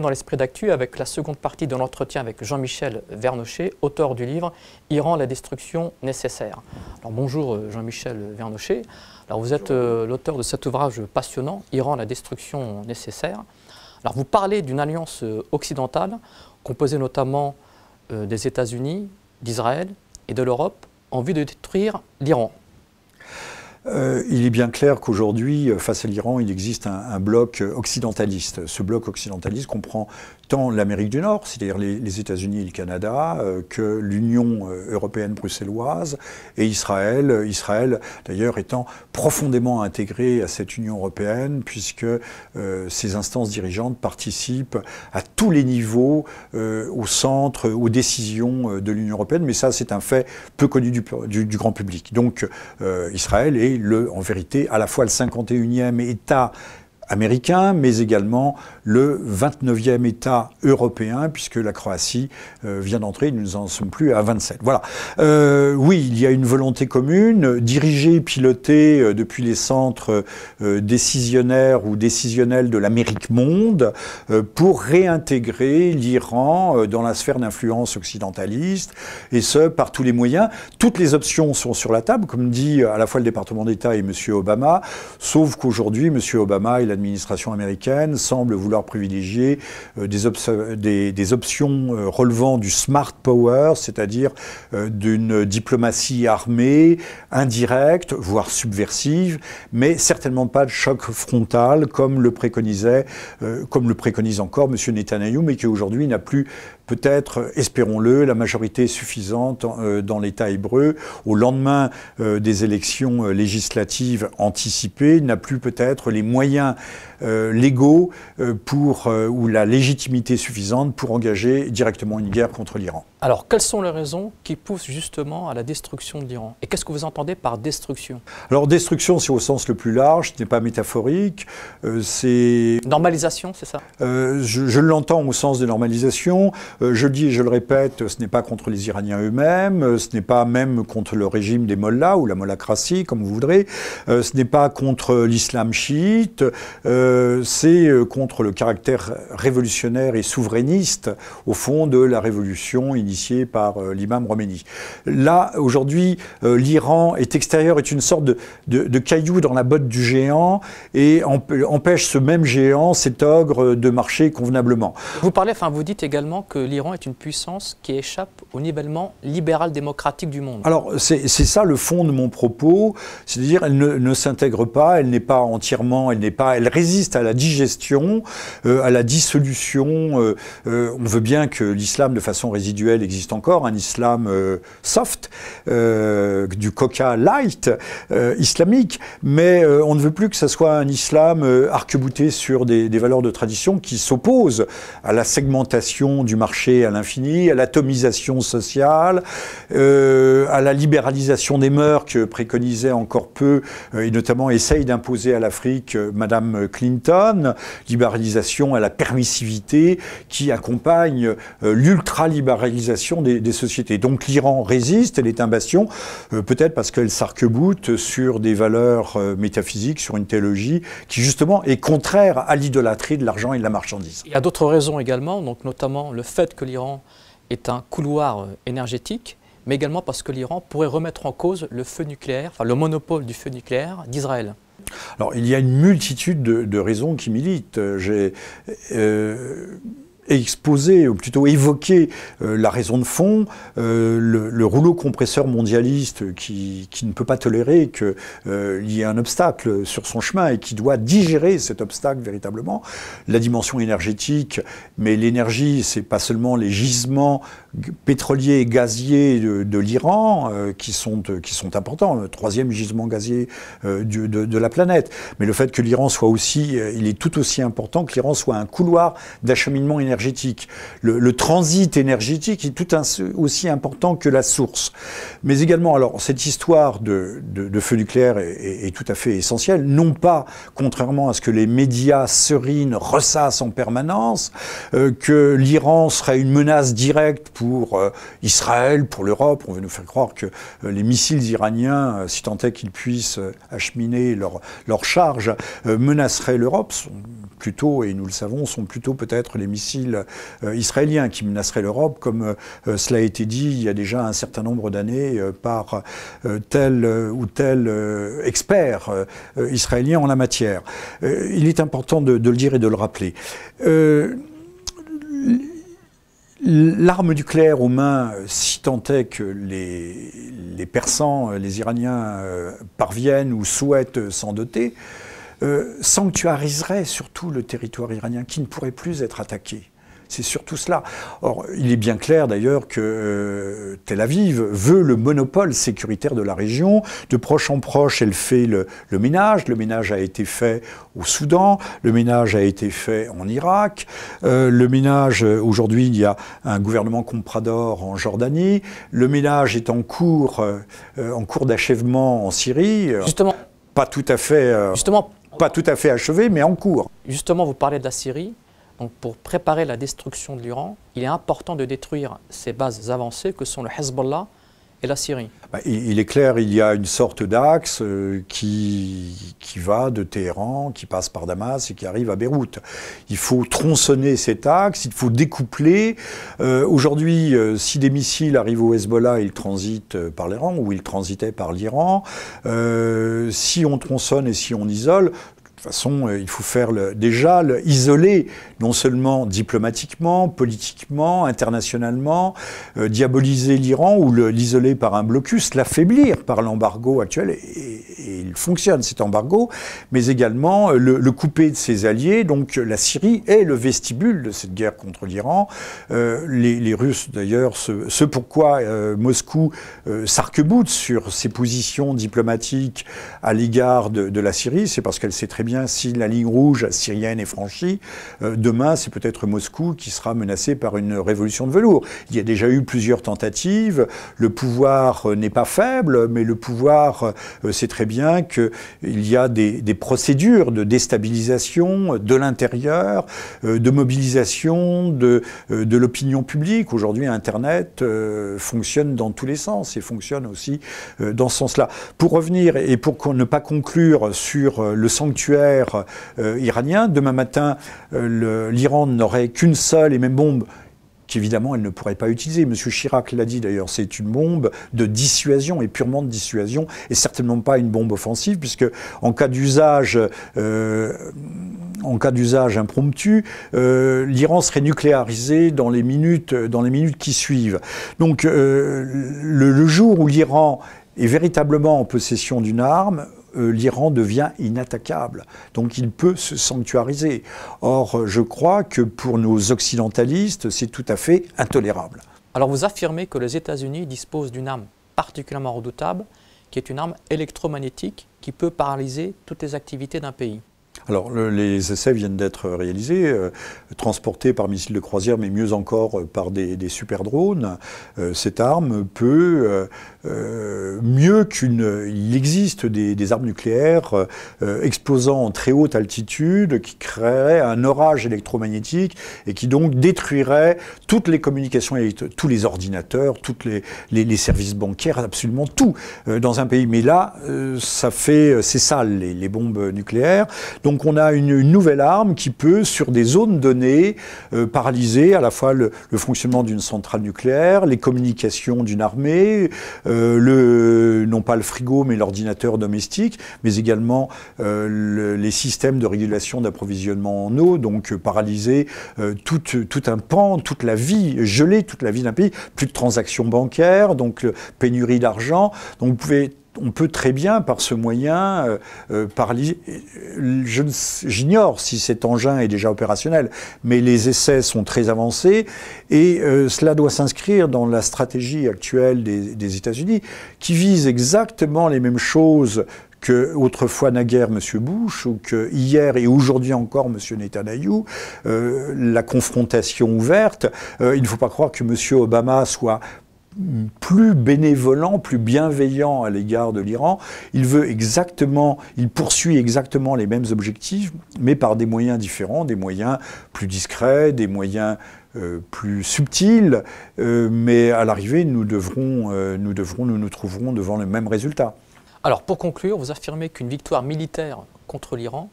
dans l'esprit d'actu avec la seconde partie de l'entretien avec Jean-Michel Vernochet, auteur du livre Iran, la destruction nécessaire. bonjour euh, Jean-Michel Vernochet. vous êtes euh, l'auteur de cet ouvrage passionnant, Iran, la destruction nécessaire. vous parlez d'une alliance euh, occidentale composée notamment des États-Unis, d'Israël et de l'Europe en vue de détruire l'Iran. Euh, il est bien clair qu'aujourd'hui, euh, face à l'Iran, il existe un, bloc euh, occidentaliste. Ce bloc occidentaliste comprend tant l'Amérique du Nord, c'est-à-dire les, États-Unis et le Canada, que l'Union européenne bruxelloise et Israël. Israël, d'ailleurs, étant profondément intégré à cette Union européenne, puisque ses instances dirigeantes participent à tous les niveaux, au centre, aux décisions de l'Union européenne. Mais ça, c'est un fait peu connu du, grand public. Donc, Israël est le, en vérité, à la fois le 51e État américain, mais également le 29e État européen, puisque la Croatie euh, vient d'entrer, nous n'en sommes plus à 27. Voilà. Euh, oui, il y a une volonté commune, dirigée, pilotée euh, depuis les centres décisionnaires ou décisionnels de l'Amérique monde, pour réintégrer l'Iran dans la sphère d'influence occidentaliste, et ce, par tous les moyens. Toutes les options sont sur la table, comme dit à la fois le département d'État et M. Obama, sauf qu'aujourd'hui, M. Obama il a l'administration américaine semble vouloir privilégier euh, des, options euh, relevant du smart power, c'est-à-dire euh, d'une diplomatie armée, indirecte, voire subversive, mais certainement pas de choc frontal comme le préconisait, comme le préconise encore M. Netanyahu, mais qui aujourd'hui n'a plus peut-être, espérons-le, la majorité suffisante dans l'État hébreu. Au lendemain des élections législatives anticipées, n'a plus peut-être les moyens euh, légaux euh, pour, euh, ou la légitimité suffisante pour engager directement une guerre contre l'Iran. Alors, quelles sont les raisons qui poussent justement à la destruction de l'Iran Et qu'est-ce que vous entendez par destruction Alors, destruction, c'est au sens le plus large, ce n'est pas métaphorique, c'est... Normalisation, c'est ça Je, l'entends au sens de normalisation. je dis et je le répète, ce n'est pas contre les Iraniens eux-mêmes, ce n'est pas même contre le régime des mollahs ou la mollacratie, comme vous voudrez, ce n'est pas contre l'islam chiite, euh, c'est euh, contre le caractère révolutionnaire et souverainiste, au fond, de la révolution initiée par euh, l'imam Khomeini. Là, aujourd'hui, l'Iran est extérieur, est une sorte de, de, caillou dans la botte du géant et empêche ce même géant, cet ogre, de marcher convenablement. Vous parlez, enfin, vous dites également que l'Iran est une puissance qui échappe au nivellement libéral-démocratique du monde. Alors, c'est ça le fond de mon propos, c'est-à-dire elle ne, ne s'intègre pas, elle n'est pas entièrement, elle n'est pas, résiste à la digestion, euh, à la dissolution. Euh, euh, on veut bien que l'islam, de façon résiduelle, existe encore, un islam soft, du coca light islamique, mais on ne veut plus que ce soit un islam arquebouté sur des, des valeurs de tradition qui s'opposent à la segmentation du marché à l'infini, à l'atomisation sociale, à la libéralisation des mœurs que préconisait encore peu, et notamment essaye d'imposer à l'Afrique Madame euh, Clinton, libéralisation à la permissivité qui accompagne euh, l'ultralibéralisation des, des, sociétés. Donc l'Iran résiste, elle est un bastion, euh, peut-être parce qu'elle sarc sur des valeurs métaphysiques, sur une théologie qui justement est contraire à l'idolâtrie de l'argent et de la marchandise. Il y a d'autres raisons également, donc notamment le fait que l'Iran est un couloir énergétique mais également parce que l'Iran pourrait remettre en cause le feu nucléaire, enfin le monopole du feu nucléaire d'Israël. Alors, il y a une multitude de, raisons qui militent. Euh, euh, exposer, ou plutôt évoquer euh, la raison de fond, euh, le, rouleau compresseur mondialiste qui, qui ne peut pas tolérer qu'il euh, y ait un obstacle sur son chemin et qui doit digérer cet obstacle véritablement, la dimension énergétique, mais l'énergie, c'est pas seulement les gisements pétroliers et gaziers de, l'Iran qui, sont, qui sont importants, le troisième gisement gazier de, de, la planète, mais le fait que l'Iran soit aussi, il est tout aussi important que l'Iran soit un couloir d'acheminement énergétique le, transit énergétique est tout aussi important que la source. Mais également, alors, cette histoire de, feu nucléaire est, tout à fait essentielle, non pas, contrairement à ce que les médias serines ressassent en permanence, euh, que l'Iran serait une menace directe pour euh, Israël, pour l'Europe. On veut nous faire croire que euh, les missiles iraniens, si tant est qu'ils puissent acheminer leur, leur charge, menaceraient l'Europe. Sont plutôt, et nous le savons, sont plutôt peut-être les missiles euh, israélien qui menacerait l'Europe, comme euh, cela a été dit il y a déjà un certain nombre d'années euh, par tel ou tel expert israélien en la matière. il est important de, le dire et de le rappeler. L'arme nucléaire aux mains, si tant est que les, Persans, les Iraniens parviennent ou souhaitent s'en doter, sanctuariserait surtout le territoire iranien qui ne pourrait plus être attaqué. C'est surtout cela. Or, il est bien clair d'ailleurs que euh, Tel Aviv veut le monopole sécuritaire de la région. De proche en proche, elle fait le, ménage. Le ménage a été fait au Soudan, le ménage a été fait en Irak, euh, le ménage, euh, aujourd'hui, il y a un gouvernement comprador en Jordanie, le ménage est en cours, en cours d'achèvement en Syrie. Pas tout à fait. Justement. Pas tout à fait achevé, mais en cours. Justement, vous parlez de la Syrie. Donc pour préparer la destruction de l'Iran, il est important de détruire ces bases avancées que sont le Hezbollah et la Syrie. Bah, il est clair, il y a une sorte d'axe euh, qui, va de Téhéran, qui passe par Damas et qui arrive à Beyrouth. Il faut tronçonner cet axe, il faut découpler. Euh, aujourd'hui, euh, si des missiles arrivent au Hezbollah, ils transitent par l'Iran ou ils transitaient par l'Iran. si on tronçonne et si on isole, toute façon, euh, il faut faire déjà l'isoler, non seulement diplomatiquement, politiquement, internationalement, euh, diaboliser l'Iran ou l'isoler par un blocus, l'affaiblir par l'embargo actuel, et, il fonctionne cet embargo, mais également euh, le, couper de ses alliés. Donc la Syrie est le vestibule de cette guerre contre l'Iran. les, Russes, d'ailleurs, ce, pourquoi Moscou s'arc-boute sur ses positions diplomatiques à l'égard de, de la Syrie, c'est parce qu'elle sait très bien si la ligne rouge syrienne est franchie, euh, demain c'est peut-être Moscou qui sera menacé par une révolution de velours. Il y a déjà eu plusieurs tentatives, le pouvoir euh, n'est pas faible, mais le pouvoir euh, sait très bien qu'il y a des, procédures de déstabilisation de l'intérieur, de mobilisation de, de l'opinion publique. Aujourd'hui, Internet fonctionne dans tous les sens et fonctionne aussi dans ce sens-là. Pour revenir et pour ne pas conclure sur le sanctuaire euh, iranien. Demain matin, euh, l'Iran n'aurait qu'une seule et même bombe qu'évidemment elle ne pourrait pas utiliser. Monsieur Chirac l'a dit d'ailleurs, c'est une bombe de dissuasion et purement de dissuasion et certainement pas une bombe offensive puisque en cas d'usage, euh, en cas d'usage impromptu, l'Iran serait nucléarisé dans les minutes, dans les minutes qui suivent. Donc le jour où l'Iran est véritablement en possession d'une arme, euh, l'Iran devient inattaquable. Donc il peut se sanctuariser. Or, euh, je crois que pour nos occidentalistes, c'est tout à fait intolérable. Alors vous affirmez que les États-Unis disposent d'une arme particulièrement redoutable, qui est une arme électromagnétique qui peut paralyser toutes les activités d'un pays. Alors les essais viennent d'être réalisés, euh, transportés par missiles de croisière, mais mieux encore euh, par des, super drones. Euh, cette arme peut, mieux qu'une... Il existe des, armes nucléaires explosant en très haute altitude qui créeraient un orage électromagnétique et qui donc détruirait toutes les communications, tous les ordinateurs, tous les, services bancaires, absolument tout dans un pays. Mais là, ça fait... C'est sale, les, les bombes nucléaires. Donc donc on a une, nouvelle arme qui peut, sur des zones données, euh, paralyser à la fois le, fonctionnement d'une centrale nucléaire, les communications d'une armée, euh, non pas le frigo mais l'ordinateur domestique, mais également euh, les systèmes de régulation d'approvisionnement en eau, donc paralyser tout, tout, un pan, toute la vie, geler toute la vie d'un pays, plus de transactions bancaires, donc pénurie d'argent. Donc vous pouvez on peut très bien, par ce moyen, euh, euh, par euh, je j'ignore si cet engin est déjà opérationnel, mais les essais sont très avancés et cela doit s'inscrire dans la stratégie actuelle des, États-Unis, qui vise exactement les mêmes choses que autrefois naguère M. Bush ou que hier et aujourd'hui encore M. Netanyahu, la confrontation ouverte. il ne faut pas croire que M. Obama soit plus bénévolant, plus bienveillant à l'égard de l'Iran. Il veut exactement, il poursuit exactement les mêmes objectifs, mais par des moyens différents, des moyens plus discrets, des moyens euh, plus subtils. Euh, mais à l'arrivée, nous devrons, euh, nous devrons, nous nous trouverons devant le même résultat. Alors pour conclure, vous affirmez qu'une victoire militaire contre l'Iran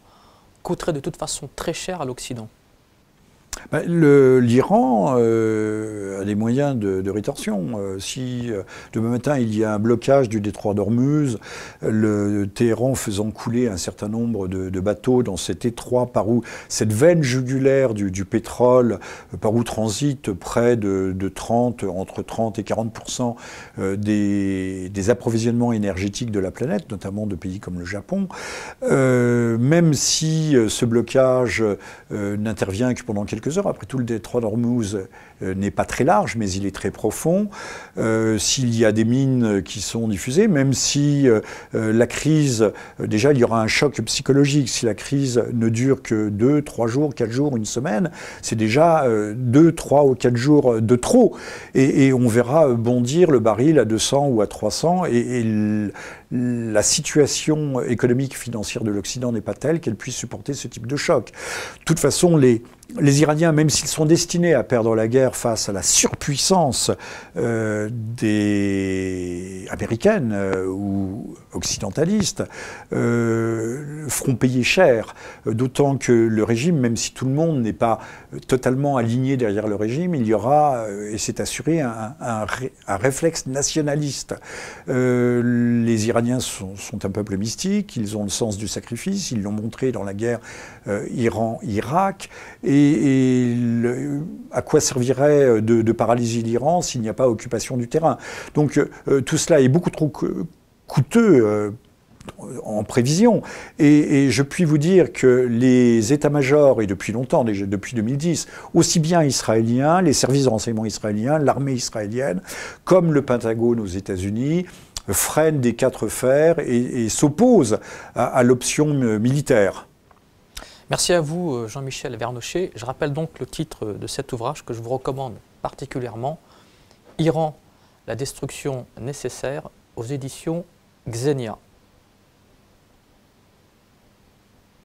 coûterait de toute façon très cher à l'Occident. Bah, L'Iran euh, a des moyens de, rétorsion. Euh, si euh, demain matin il y a un blocage du détroit d'Ormuz, le Téhéran faisant couler un certain nombre de, bateaux dans cet étroit par où cette veine jugulaire du, pétrole, par où transite près de, 30, entre 30 et 40 des, des, approvisionnements énergétiques de la planète, notamment de pays comme le Japon, même si ce blocage n'intervient que pendant quelques après tout, le détroit d'Hormuz euh, n'est pas très large, mais il est très profond. Euh, s'il y a des mines qui sont diffusées, même si euh, la crise, déjà, il y aura un choc psychologique. Si la crise ne dure que deux, trois jours, quatre jours, une semaine, c'est déjà 2, deux, trois ou quatre jours de trop. Et, on verra bondir le baril à 200 ou à 300 la situation économique financière de l'Occident n'est pas telle qu'elle puisse supporter ce type de choc. De toute façon, les, Iraniens, même s'ils sont destinés à perdre la guerre face à la surpuissance euh, des américaines euh, ou occidentalistes, euh, feront payer cher. D'autant que le régime, même si tout le monde n'est pas totalement aligné derrière le régime, il y aura, et c'est assuré, un, un, réflexe nationaliste. les Iraniens sont, un peuple mystique, ils ont le sens du sacrifice, ils l'ont montré dans la guerre euh, Iran-Irak. Et, à quoi servirait euh, de, paralyser l'Iran s'il n'y a pas occupation du terrain Donc euh, tout cela est beaucoup trop coûteux. en prévision. Et, et, je puis vous dire que les états-majors, et depuis longtemps, depuis 2010, aussi bien israéliens, les services de renseignement israéliens, l'armée israélienne, comme le Pentagone aux États-Unis, freine des quatre fers et, s'oppose à, l'option euh, militaire. Merci à vous, euh, Jean-Michel Vernochet. Je rappelle donc le titre de cet ouvrage que je vous recommande particulièrement Iran, la destruction nécessaire aux éditions Xenia.